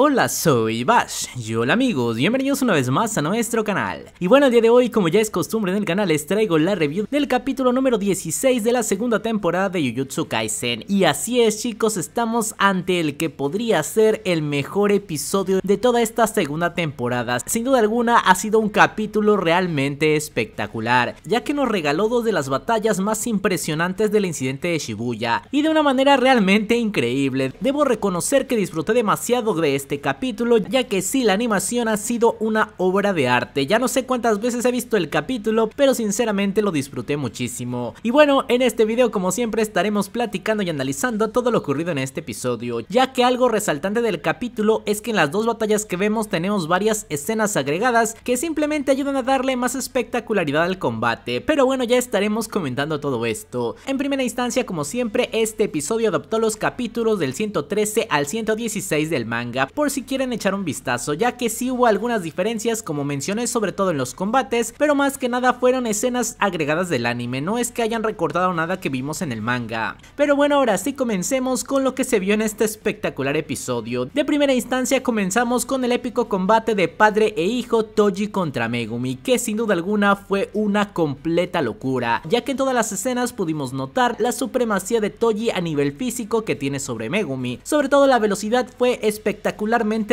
Hola, soy Bash y hola amigos, bienvenidos una vez más a nuestro canal. Y bueno, el día de hoy, como ya es costumbre en el canal, les traigo la review del capítulo número 16 de la segunda temporada de Jujutsu Kaisen. Y así es chicos, estamos ante el que podría ser el mejor episodio de toda esta segunda temporada. Sin duda alguna, ha sido un capítulo realmente espectacular, ya que nos regaló dos de las batallas más impresionantes del incidente de Shibuya, y de una manera realmente increíble. Debo reconocer que disfruté demasiado de este este capítulo, ya que sí, la animación ha sido una obra de arte. Ya no sé cuántas veces he visto el capítulo, pero sinceramente lo disfruté muchísimo. Y bueno, en este video como siempre estaremos platicando y analizando todo lo ocurrido en este episodio, ya que algo resaltante del capítulo es que en las dos batallas que vemos tenemos varias escenas agregadas que simplemente ayudan a darle más espectacularidad al combate, pero bueno ya estaremos comentando todo esto. En primera instancia como siempre este episodio adoptó los capítulos del 113 al 116 del manga, por si quieren echar un vistazo, ya que sí hubo algunas diferencias como mencioné sobre todo en los combates, pero más que nada fueron escenas agregadas del anime, no es que hayan recordado nada que vimos en el manga. Pero bueno, ahora sí comencemos con lo que se vio en este espectacular episodio. De primera instancia comenzamos con el épico combate de padre e hijo Toji contra Megumi, que sin duda alguna fue una completa locura, ya que en todas las escenas pudimos notar la supremacía de Toji a nivel físico que tiene sobre Megumi, sobre todo la velocidad fue espectacular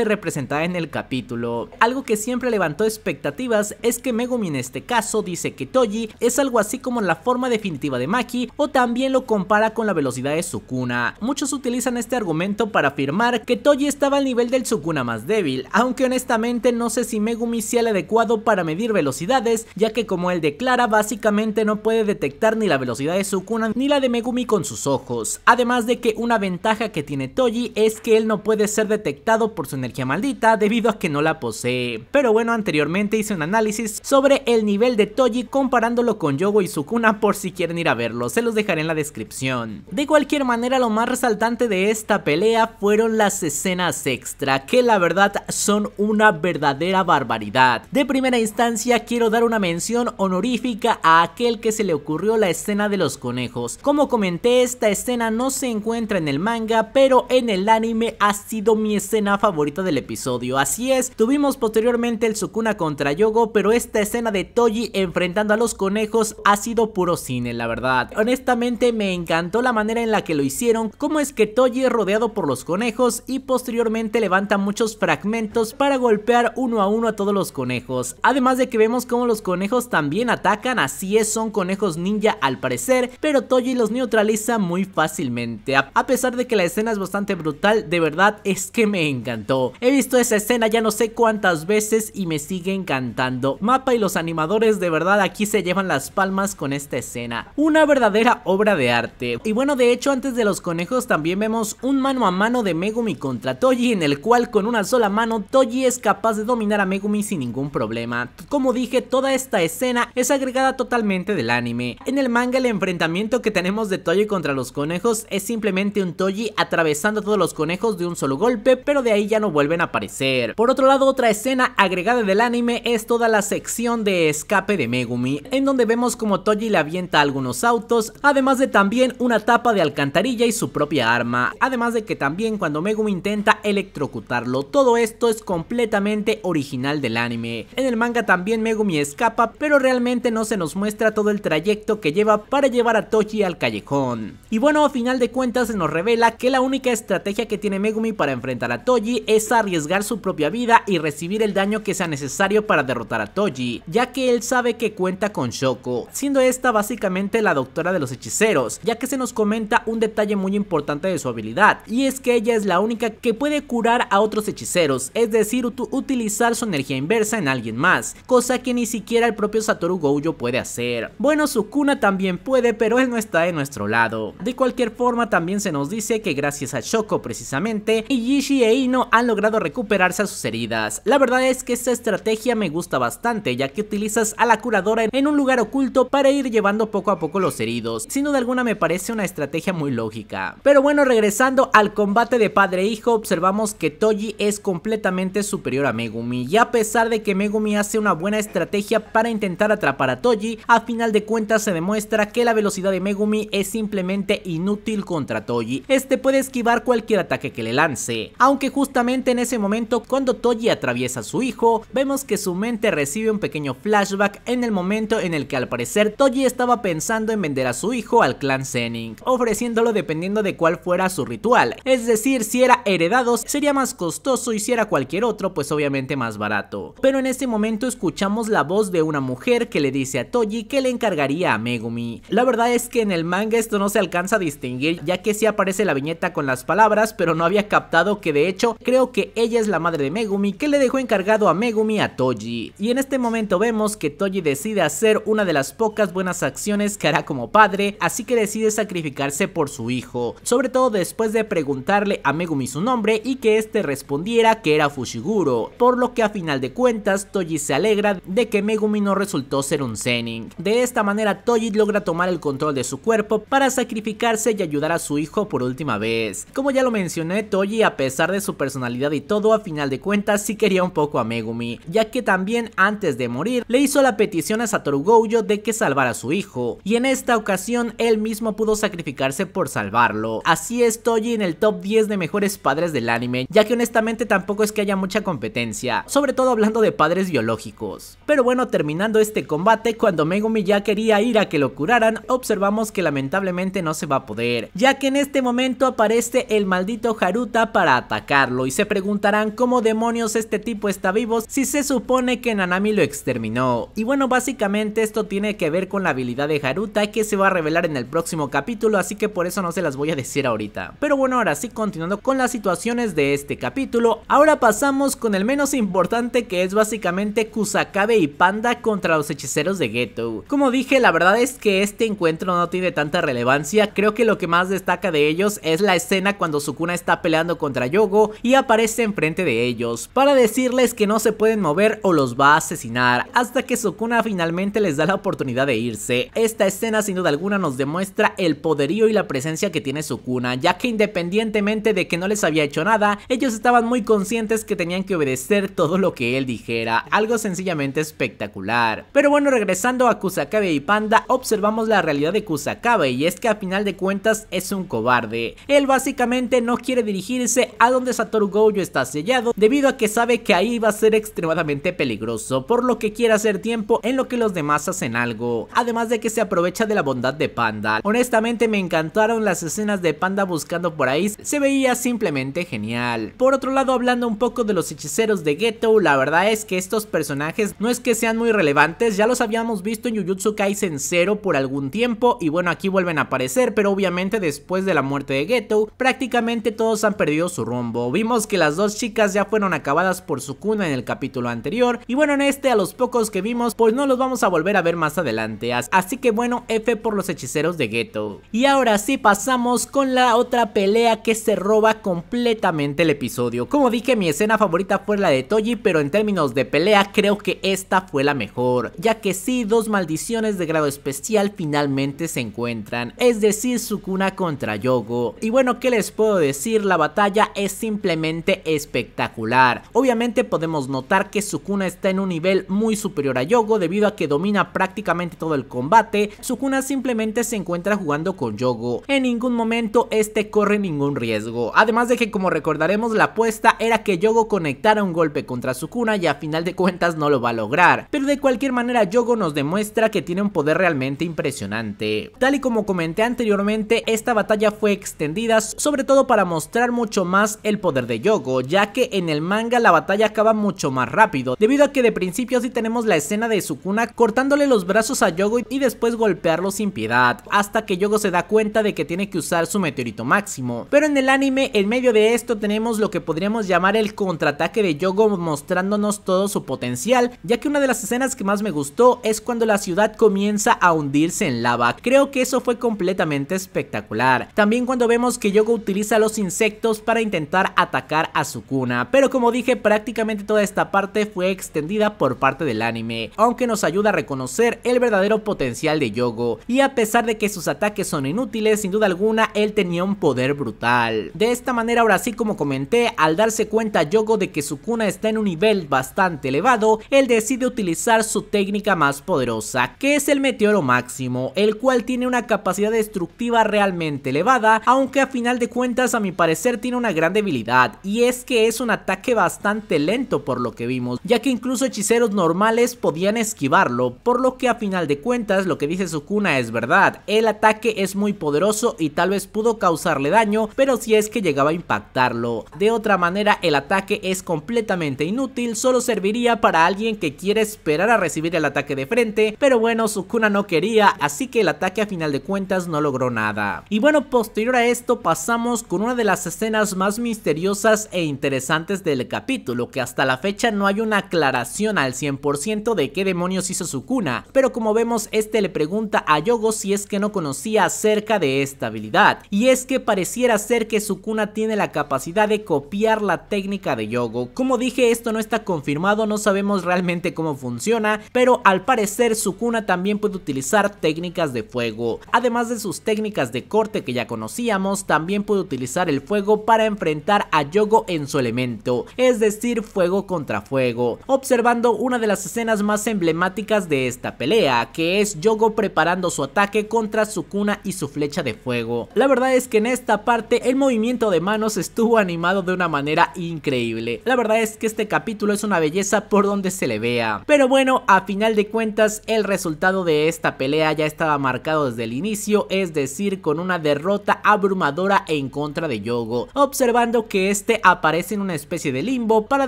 representada en el capítulo. Algo que siempre levantó expectativas es que Megumi en este caso dice que Toji es algo así como la forma definitiva de Maki o también lo compara con la velocidad de Sukuna. Muchos utilizan este argumento para afirmar que Toji estaba al nivel del Sukuna más débil, aunque honestamente no sé si Megumi sea el adecuado para medir velocidades, ya que como él declara básicamente no puede detectar ni la velocidad de Sukuna ni la de Megumi con sus ojos, además de que una ventaja que tiene Toji es que él no puede ser detectado por su energía maldita debido a que no la posee. Pero bueno, anteriormente hice un análisis sobre el nivel de Toji comparándolo con Yogo y Sukuna por si quieren ir a verlo, se los dejaré en la descripción. De cualquier manera, lo más resaltante de esta pelea fueron las escenas extra, que la verdad son una verdadera barbaridad. De primera instancia, quiero dar una mención honorífica a aquel que se le ocurrió la escena de los conejos. Como comenté, esta escena no se encuentra en el manga, pero en el anime ha sido mi escena favorita del episodio. Así es, tuvimos posteriormente el Sukuna contra Yogo, pero esta escena de Toji enfrentando a los conejos ha sido puro cine, la verdad. Honestamente me encantó la manera en la que lo hicieron, Como es que Toji es rodeado por los conejos y posteriormente levanta muchos fragmentos para golpear uno a uno a todos los conejos. Además de que vemos cómo los conejos también atacan, así es, son conejos ninja al parecer, pero Toji los neutraliza muy fácilmente. A pesar de que la escena es bastante brutal, de verdad es que me encantó. He visto esa escena ya no sé cuántas veces y me sigue encantando. Mapa y los animadores de verdad aquí se llevan las palmas con esta escena. Una verdadera obra de arte. Y bueno, de hecho antes de los conejos también vemos un mano a mano de Megumi contra Toji en el cual con una sola mano Toji es capaz de dominar a Megumi sin ningún problema. Como dije, toda esta escena es agregada totalmente del anime. En el manga el enfrentamiento que tenemos de Toji contra los conejos es simplemente un Toji atravesando todos los conejos de un solo golpe, pero de ahí ya no vuelven a aparecer. Por otro lado, otra escena agregada del anime es toda la sección de escape de Megumi, en donde vemos como Toji le avienta algunos autos, además de también una tapa de alcantarilla y su propia arma, además de que también cuando Megumi intenta electrocutarlo, todo esto es completamente original del anime. En el manga también Megumi escapa, pero realmente no se nos muestra todo el trayecto que lleva para llevar a Toji al callejón. Y bueno, a final de cuentas se nos revela que la única estrategia que tiene Megumi para enfrentar a Toji Toji es arriesgar su propia vida y recibir el daño que sea necesario para derrotar a Toji, ya que él sabe que cuenta con Shoko, siendo esta básicamente la doctora de los hechiceros, ya que se nos comenta un detalle muy importante de su habilidad, y es que ella es la única que puede curar a otros hechiceros, es decir, utilizar su energía inversa en alguien más, cosa que ni siquiera el propio Satoru Gojo puede hacer. Bueno, Sukuna también puede, pero él no está de nuestro lado. De cualquier forma, también se nos dice que gracias a Shoko precisamente, Iyishi e han logrado recuperarse a sus heridas. La verdad es que esta estrategia me gusta bastante, ya que utilizas a la curadora en un lugar oculto para ir llevando poco a poco los heridos. Sin duda alguna me parece una estrategia muy lógica. Pero bueno, regresando al combate de padre e hijo, observamos que Toji es completamente superior a Megumi, y a pesar de que Megumi hace una buena estrategia para intentar atrapar a Toji, a final de cuentas se demuestra que la velocidad de Megumi es simplemente inútil contra Toji. Este puede esquivar cualquier ataque que le lance. Aunque justamente en ese momento cuando Toji atraviesa a su hijo, vemos que su mente recibe un pequeño flashback en el momento en el que al parecer Toji estaba pensando en vender a su hijo al clan Zenin, ofreciéndolo dependiendo de cuál fuera su ritual, es decir, si era heredados sería más costoso y si era cualquier otro pues obviamente más barato. Pero en ese momento escuchamos la voz de una mujer que le dice a Toji que le encargaría a Megumi. La verdad es que en el manga esto no se alcanza a distinguir ya que sí aparece la viñeta con las palabras pero no había captado que de hecho creo que ella es la madre de Megumi que le dejó encargado a Megumi a Toji. Y en este momento vemos que Toji decide hacer una de las pocas buenas acciones que hará como padre, así que decide sacrificarse por su hijo, sobre todo después de preguntarle a Megumi su nombre y que este respondiera que era Fushiguro, por lo que a final de cuentas Toji se alegra de que Megumi no resultó ser un Zenin. De esta manera Toji logra tomar el control de su cuerpo para sacrificarse y ayudar a su hijo por última vez. Como ya lo mencioné, Toji a pesar de su personalidad y todo, a final de cuentas sí quería un poco a Megumi, ya que también antes de morir le hizo la petición a Satoru Gojo de que salvara a su hijo, y en esta ocasión él mismo pudo sacrificarse por salvarlo. Así es en el top 10 de mejores padres del anime, ya que honestamente tampoco es que haya mucha competencia, sobre todo hablando de padres biológicos. Pero bueno, terminando este combate, cuando Megumi ya quería ir a que lo curaran, observamos que lamentablemente no se va a poder, ya que en este momento aparece el maldito Haruta para atacar y se preguntarán cómo demonios este tipo está vivo si se supone que Nanami lo exterminó. Y bueno, básicamente esto tiene que ver con la habilidad de Haruta que se va a revelar en el próximo capítulo, así que por eso no se las voy a decir ahorita. Pero bueno, ahora sí, continuando con las situaciones de este capítulo, ahora pasamos con el menos importante que es básicamente Kusakabe y Panda contra los hechiceros de Ghetto Como dije, la verdad es que este encuentro no tiene tanta relevancia, creo que lo que más destaca de ellos es la escena cuando Sukuna está peleando contra Yogo y aparece enfrente de ellos para decirles que no se pueden mover o los va a asesinar hasta que Sukuna finalmente les da la oportunidad de irse. Esta escena sin duda alguna nos demuestra el poderío y la presencia que tiene Sukuna ya que independientemente de que no les había hecho nada ellos estaban muy conscientes que tenían que obedecer todo lo que él dijera, algo sencillamente espectacular. Pero bueno regresando a Kusakabe y Panda observamos la realidad de Kusakabe y es que a final de cuentas es un cobarde. Él básicamente no quiere dirigirse a donde Satoru Gojo está sellado debido a que sabe que ahí va a ser extremadamente peligroso, por lo que quiere hacer tiempo en lo que los demás hacen algo, además de que se aprovecha de la bondad de Panda. Honestamente me encantaron las escenas de Panda buscando por ahí, se veía simplemente genial. Por otro lado, hablando un poco de los hechiceros de Geto, la verdad es que estos personajes no es que sean muy relevantes, ya los habíamos visto en Jujutsu Kaisen 0 por algún tiempo y bueno, aquí vuelven a aparecer, pero obviamente después de la muerte de Ghetto, prácticamente todos han perdido su rumbo vimos que las dos chicas ya fueron acabadas por Sukuna en el capítulo anterior y bueno en este a los pocos que vimos pues no los vamos a volver a ver más adelante así que bueno F por los hechiceros de Ghetto. Y ahora sí pasamos con la otra pelea que se roba completamente el episodio. Como dije mi escena favorita fue la de Toji pero en términos de pelea creo que esta fue la mejor ya que sí dos maldiciones de grado especial finalmente se encuentran es decir Sukuna contra Yogo. Y bueno qué les puedo decir la batalla es simplemente espectacular. Obviamente podemos notar que Sukuna está en un nivel muy superior a Yogo debido a que domina prácticamente todo el combate, Sukuna simplemente se encuentra jugando con Yogo. En ningún momento este corre ningún riesgo, además de que como recordaremos la apuesta era que Yogo conectara un golpe contra Sukuna y a final de cuentas no lo va a lograr, pero de cualquier manera Yogo nos demuestra que tiene un poder realmente impresionante. Tal y como comenté anteriormente, esta batalla fue extendida sobre todo para mostrar mucho más el poder de Yogo, ya que en el manga la batalla acaba mucho más rápido, debido a que de principio sí tenemos la escena de Sukuna cortándole los brazos a Yogo y después golpearlo sin piedad, hasta que Yogo se da cuenta de que tiene que usar su meteorito máximo. Pero en el anime, en medio de esto tenemos lo que podríamos llamar el contraataque de Yogo mostrándonos todo su potencial, ya que una de las escenas que más me gustó es cuando la ciudad comienza a hundirse en lava, creo que eso fue completamente espectacular. También cuando vemos que Yogo utiliza los insectos para intentar atacar a su cuna, pero como dije prácticamente toda esta parte fue extendida por parte del anime, aunque nos ayuda a reconocer el verdadero potencial de Yogo, y a pesar de que sus ataques son inútiles, sin duda alguna él tenía un poder brutal. De esta manera ahora sí como comenté, al darse cuenta Yogo de que su cuna está en un nivel bastante elevado, él decide utilizar su técnica más poderosa, que es el meteoro máximo, el cual tiene una capacidad destructiva realmente elevada, aunque a final de cuentas a mi parecer tiene una gran debilidad y es que es un ataque bastante lento por lo que vimos, ya que incluso hechiceros normales podían esquivarlo, por lo que a final de cuentas lo que dice Sukuna es verdad, el ataque es muy poderoso y tal vez pudo causarle daño, pero si es que llegaba a impactarlo. De otra manera el ataque es completamente inútil, solo serviría para alguien que quiere esperar a recibir el ataque de frente, pero bueno Sukuna no quería, así que el ataque a final de cuentas no logró nada. Y bueno posterior a esto pasamos con una de las escenas más misteriosas misteriosas e interesantes del capítulo, que hasta la fecha no hay una aclaración al 100% de qué demonios hizo Sukuna, pero como vemos este le pregunta a Yogo si es que no conocía acerca de esta habilidad, y es que pareciera ser que Sukuna tiene la capacidad de copiar la técnica de Yogo, como dije esto no está confirmado, no sabemos realmente cómo funciona, pero al parecer Sukuna también puede utilizar técnicas de fuego, además de sus técnicas de corte que ya conocíamos, también puede utilizar el fuego para enfrentar a Yogo en su elemento, es decir, fuego contra fuego, observando una de las escenas más emblemáticas de esta pelea, que es Yogo preparando su ataque contra su cuna y su flecha de fuego. La verdad es que en esta parte el movimiento de manos estuvo animado de una manera increíble. La verdad es que este capítulo es una belleza por donde se le vea. Pero bueno, a final de cuentas el resultado de esta pelea ya estaba marcado desde el inicio, es decir, con una derrota abrumadora en contra de Yogo, observando que este aparece en una especie de limbo para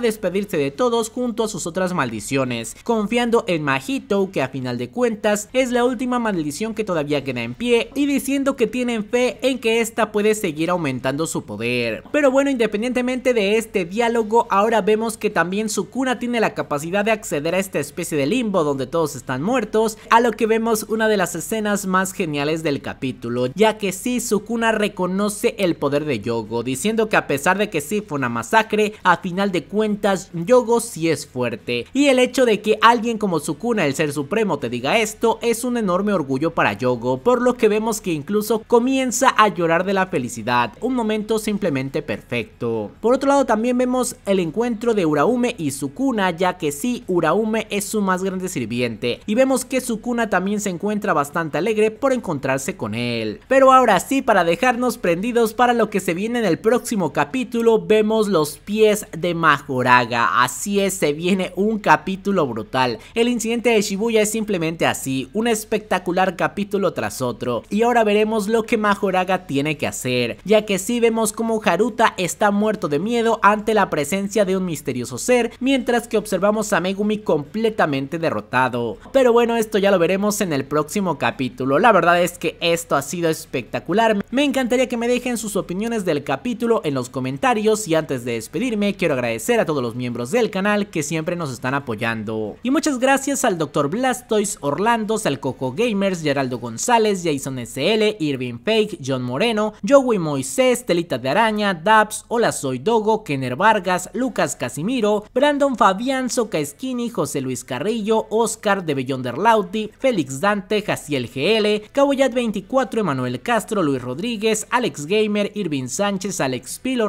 despedirse de todos junto a sus otras maldiciones, confiando en Majito que a final de cuentas es la última maldición que todavía queda en pie y diciendo que tienen fe en que esta puede seguir aumentando su poder. Pero bueno, independientemente de este diálogo, ahora vemos que también Sukuna tiene la capacidad de acceder a esta especie de limbo donde todos están muertos, a lo que vemos una de las escenas más geniales del capítulo, ya que sí Sukuna reconoce el poder de Yogo, diciendo que a pesar de que sí fue una masacre, a final de cuentas Yogo sí es fuerte. Y el hecho de que alguien como Sukuna, el ser supremo, te diga esto es un enorme orgullo para Yogo, por lo que vemos que incluso comienza a llorar de la felicidad, un momento simplemente perfecto. Por otro lado también vemos el encuentro de Uraume y Sukuna, ya que sí, Uraume es su más grande sirviente, y vemos que Sukuna también se encuentra bastante alegre por encontrarse con él. Pero ahora sí, para dejarnos prendidos para lo que se viene en el próximo capítulo, capítulo vemos los pies de Majoraga, así es, se viene un capítulo brutal. El incidente de Shibuya es simplemente así, un espectacular capítulo tras otro. Y ahora veremos lo que Majoraga tiene que hacer, ya que sí vemos como Haruta está muerto de miedo ante la presencia de un misterioso ser, mientras que observamos a Megumi completamente derrotado. Pero bueno, esto ya lo veremos en el próximo capítulo, la verdad es que esto ha sido espectacular. Me encantaría que me dejen sus opiniones del capítulo en los comentarios y antes de despedirme quiero agradecer a todos los miembros del canal que siempre nos están apoyando. Y muchas gracias al Dr. Blastoise, Orlando, Salcoco Gamers, Geraldo González, Jason SL, Irving Fake, John Moreno, Joey Moisés, Telita de Araña, Dabs, Hola Soy Dogo, Kenner Vargas, Lucas Casimiro, Brandon Fabián, Soca José Luis Carrillo, Oscar de Bellonderlauti Lauti, Félix Dante, Jaciel GL, Caboyat 24, Emanuel Castro, Luis Rodríguez, Alex Gamer, Irving Sánchez, Alex Pilo,